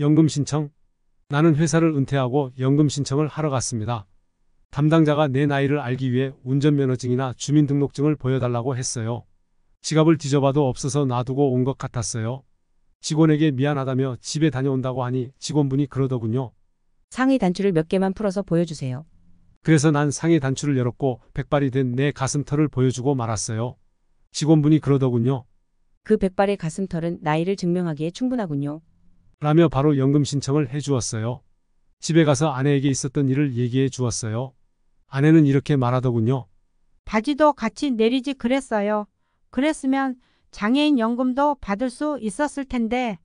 연금 신청? 나는 회사를 은퇴하고 연금 신청을 하러 갔습니다. 담당자가 내 나이를 알기 위해 운전면허증이나 주민등록증을 보여달라고 했어요. 지갑을 뒤져봐도 없어서 놔두고 온 것 같았어요. 직원에게 미안하다며 집에 다녀온다고 하니 직원분이 그러더군요. 상의 단추를 몇 개만 풀어서 보여주세요. 그래서 난 상의 단추를 열었고 백발이 된 내 가슴털을 보여주고 말았어요. 직원분이 그러더군요. 그 백발의 가슴털은 나이를 증명하기에 충분하군요. 라며 바로 연금 신청을 해주었어요. 집에 가서 아내에게 있었던 일을 얘기해 주었어요. 아내는 이렇게 말하더군요. 바지도 같이 내리지 그랬어요. 그랬으면 장애인 연금도 받을 수 있었을 텐데